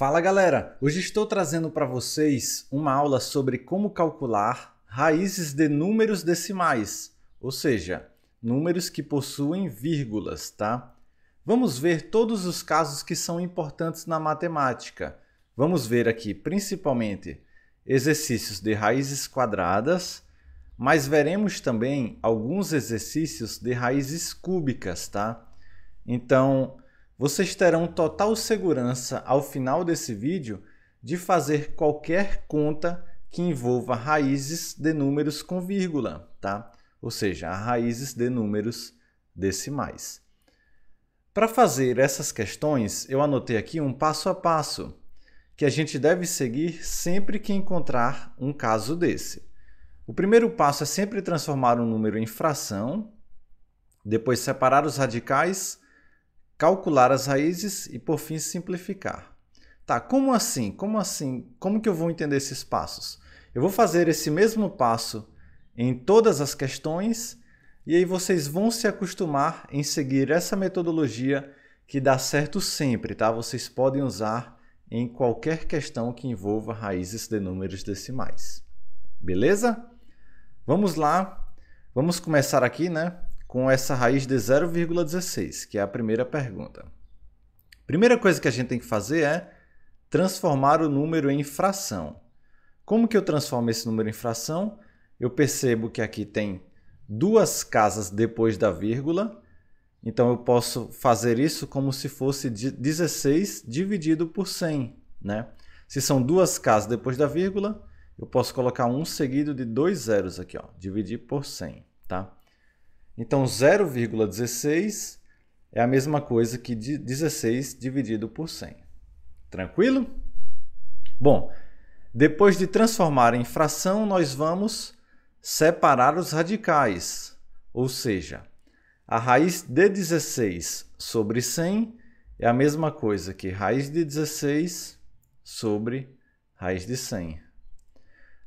Fala galera! Hoje estou trazendo para vocês uma aula sobre como calcular raízes de números decimais, ou seja, números que possuem vírgulas, tá? Vamos ver todos os casos que são importantes na matemática. Vamos ver aqui principalmente exercícios de raízes quadradas, mas veremos também alguns exercícios de raízes cúbicas, tá? Então, vocês terão total segurança ao final desse vídeo de fazer qualquer conta que envolva raízes de números com vírgula, tá? Ou seja, raízes de números decimais. Para fazer essas questões, eu anotei aqui um passo a passo que a gente deve seguir sempre que encontrar um caso desse. O primeiro passo é sempre transformar um número em fração, depois separar os radicais calcular as raízes e, por fim, simplificar. Tá, como assim? Como assim? Como que eu vou entender esses passos? Eu vou fazer esse mesmo passo em todas as questões e aí vocês vão se acostumar em seguir essa metodologia que dá certo sempre, tá? Vocês podem usar em qualquer questão que envolva raízes de números decimais. Beleza? Vamos lá. Vamos começar aqui, né? com essa raiz de 0,16, que é a primeira pergunta. Primeira coisa que a gente tem que fazer é transformar o número em fração. Como que eu transformo esse número em fração? Eu percebo que aqui tem duas casas depois da vírgula, então eu posso fazer isso como se fosse 16 dividido por 100, né? Se são duas casas depois da vírgula, eu posso colocar um seguido de dois zeros aqui, ó, dividir por 100, tá? Então, 0,16 é a mesma coisa que 16 dividido por 100. Tranquilo? Bom, depois de transformar em fração, nós vamos separar os radicais, ou seja, a raiz de 16 sobre 100 é a mesma coisa que raiz de 16 sobre raiz de 100.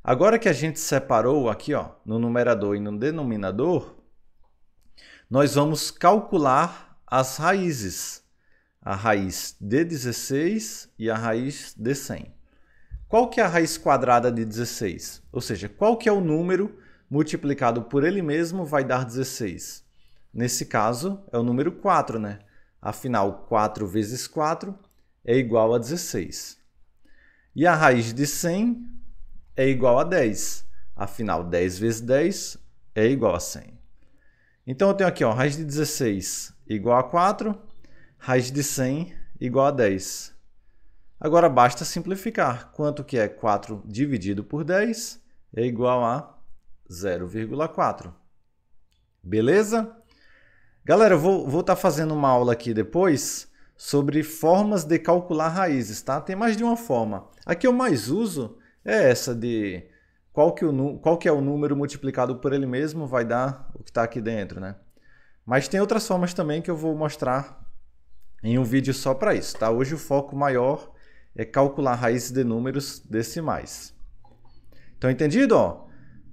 Agora que a gente separou aqui ó, no numerador e no denominador, nós vamos calcular as raízes. A raiz de 16 e a raiz de 100. Qual que é a raiz quadrada de 16? Ou seja, qual que é o número multiplicado por ele mesmo vai dar 16? Nesse caso, é o número 4, né? Afinal, 4 vezes 4 é igual a 16. E a raiz de 100 é igual a 10. Afinal, 10 vezes 10 é igual a 100. Então eu tenho aqui, ó, raiz de 16 igual a 4, raiz de 100 igual a 10. Agora basta simplificar. Quanto que é 4 dividido por 10? É igual a 0,4. Beleza? Galera, eu vou estar tá fazendo uma aula aqui depois sobre formas de calcular raízes, tá? Tem mais de uma forma. A que eu mais uso é essa de qual que, o, qual que é o número multiplicado por ele mesmo vai dar o que está aqui dentro, né? Mas tem outras formas também que eu vou mostrar em um vídeo só para isso, tá? Hoje o foco maior é calcular raízes de números decimais. Então, entendido? Ó,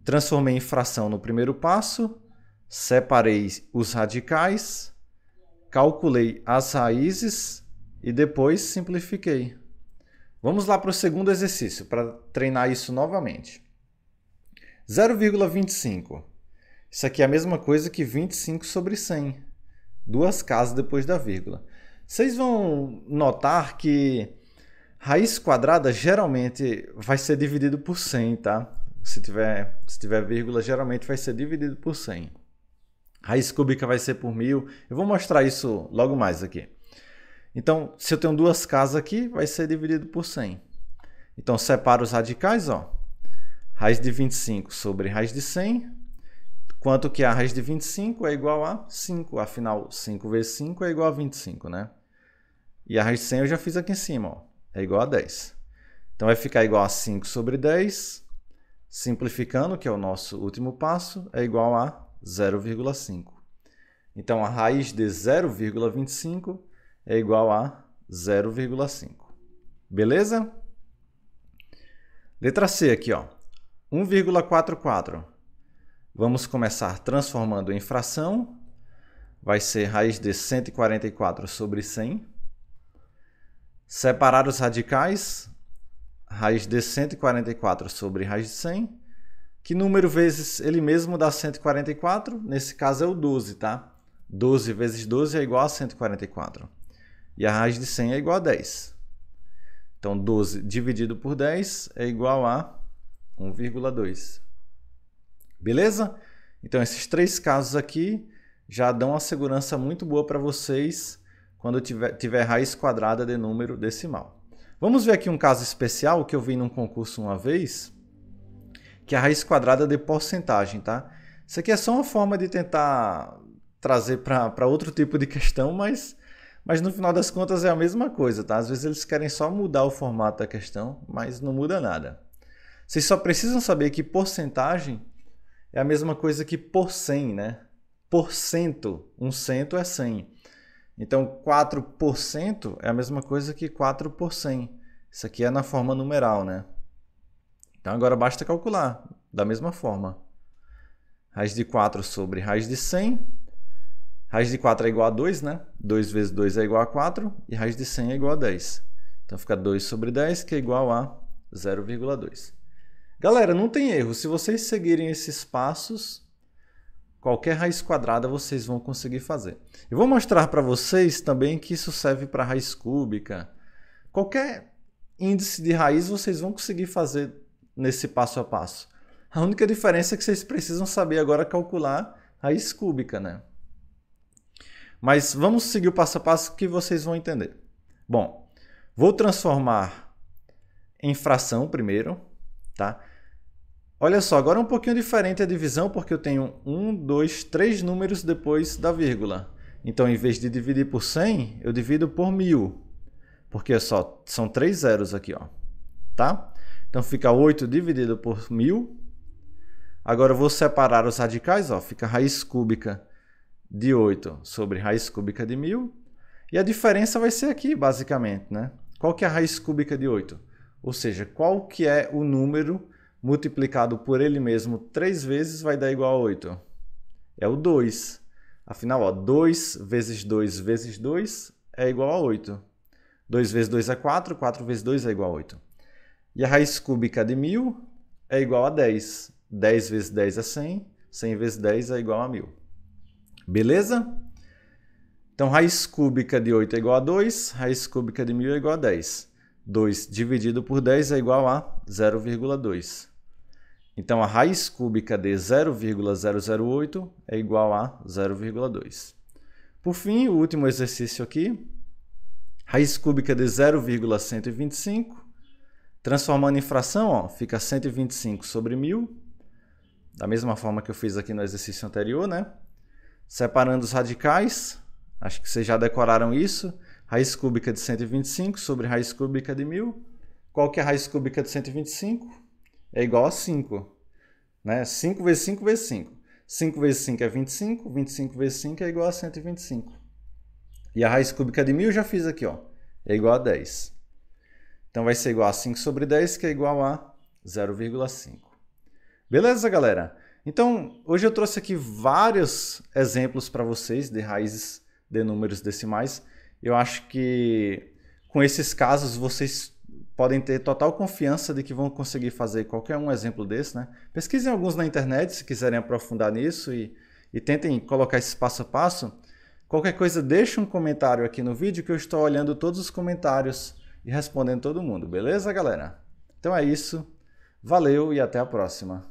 transformei em fração no primeiro passo, separei os radicais, calculei as raízes e depois simplifiquei. Vamos lá para o segundo exercício, para treinar isso novamente. 0,25. Isso aqui é a mesma coisa que 25 sobre 100, duas casas depois da vírgula. Vocês vão notar que raiz quadrada geralmente vai ser dividido por 100, tá? Se tiver, se tiver vírgula, geralmente vai ser dividido por 100. Raiz cúbica vai ser por 1000. Eu vou mostrar isso logo mais aqui. Então, se eu tenho duas casas aqui, vai ser dividido por 100. Então, separo os radicais, ó raiz de 25 sobre raiz de 100, quanto que é a raiz de 25 é igual a 5, afinal 5 vezes 5 é igual a 25, né? E a raiz de 100 eu já fiz aqui em cima, ó, é igual a 10. Então vai ficar igual a 5 sobre 10, simplificando, que é o nosso último passo, é igual a 0,5. Então a raiz de 0,25 é igual a 0,5. Beleza? Letra C aqui, ó. 1,44. Vamos começar transformando em fração. Vai ser raiz de 144 sobre 100. Separar os radicais. Raiz de 144 sobre raiz de 100. Que número vezes ele mesmo dá 144? Nesse caso é o 12, tá? 12 vezes 12 é igual a 144. E a raiz de 100 é igual a 10. Então, 12 dividido por 10 é igual a 1,2. Beleza? Então, esses três casos aqui já dão uma segurança muito boa para vocês quando tiver, tiver raiz quadrada de número decimal. Vamos ver aqui um caso especial que eu vi num concurso uma vez, que é a raiz quadrada de porcentagem, tá? Isso aqui é só uma forma de tentar trazer para outro tipo de questão, mas, mas no final das contas é a mesma coisa, tá? Às vezes eles querem só mudar o formato da questão, mas não muda nada. Vocês só precisam saber que porcentagem é a mesma coisa que por 100, né? Por cento. Um cento é 100. Então, 4% é a mesma coisa que 4 por 100. Isso aqui é na forma numeral, né? Então, agora basta calcular da mesma forma. Raiz de 4 sobre raiz de 100. Raiz de 4 é igual a 2, né? 2 vezes 2 é igual a 4. E raiz de 100 é igual a 10. Então, fica 2 sobre 10, que é igual a 0,2. Galera, não tem erro. Se vocês seguirem esses passos, qualquer raiz quadrada vocês vão conseguir fazer. Eu vou mostrar para vocês também que isso serve para raiz cúbica. Qualquer índice de raiz vocês vão conseguir fazer nesse passo a passo. A única diferença é que vocês precisam saber agora calcular raiz cúbica, né? Mas vamos seguir o passo a passo que vocês vão entender. Bom, vou transformar em fração primeiro, tá? Olha só, agora é um pouquinho diferente a divisão, porque eu tenho 1, 2, 3 números depois da vírgula. Então, em vez de dividir por 100, eu divido por 1000. Porque só são três zeros aqui, ó. Tá? Então, fica 8 dividido por 1000. Agora, eu vou separar os radicais, ó. Fica raiz cúbica de 8 sobre raiz cúbica de 1000. E a diferença vai ser aqui, basicamente, né? Qual que é a raiz cúbica de 8? Ou seja, qual que é o número multiplicado por ele mesmo três vezes vai dar igual a 8. É o 2. Afinal, ó, 2 vezes 2 vezes 2 é igual a 8. 2 vezes 2 é 4, 4 vezes 2 é igual a 8. E a raiz cúbica de 1.000 é igual a 10. 10 vezes 10 é 100, 100 vezes 10 é igual a 1.000. Beleza? Então, raiz cúbica de 8 é igual a 2, raiz cúbica de 1.000 é igual a 10. 2 dividido por 10 é igual a 0,2. Então a raiz cúbica de 0,008 é igual a 0,2. Por fim, o último exercício aqui, raiz cúbica de 0,125, transformando em fração, ó, fica 125 sobre 1000, da mesma forma que eu fiz aqui no exercício anterior, né? Separando os radicais, acho que vocês já decoraram isso, raiz cúbica de 125 sobre raiz cúbica de 1000. Qual que é a raiz cúbica de 125? é igual a 5. Né? 5 vezes 5 vezes 5. 5 vezes 5 é 25, 25 vezes 5 é igual a 125. E a raiz cúbica de 1.000 eu já fiz aqui, ó, é igual a 10. Então vai ser igual a 5 sobre 10, que é igual a 0,5. Beleza, galera? Então, hoje eu trouxe aqui vários exemplos para vocês de raízes de números decimais. Eu acho que com esses casos vocês podem ter total confiança de que vão conseguir fazer qualquer um exemplo desse, né? Pesquisem alguns na internet se quiserem aprofundar nisso e, e tentem colocar esse passo a passo. Qualquer coisa, deixa um comentário aqui no vídeo que eu estou olhando todos os comentários e respondendo todo mundo, beleza, galera? Então é isso. Valeu e até a próxima.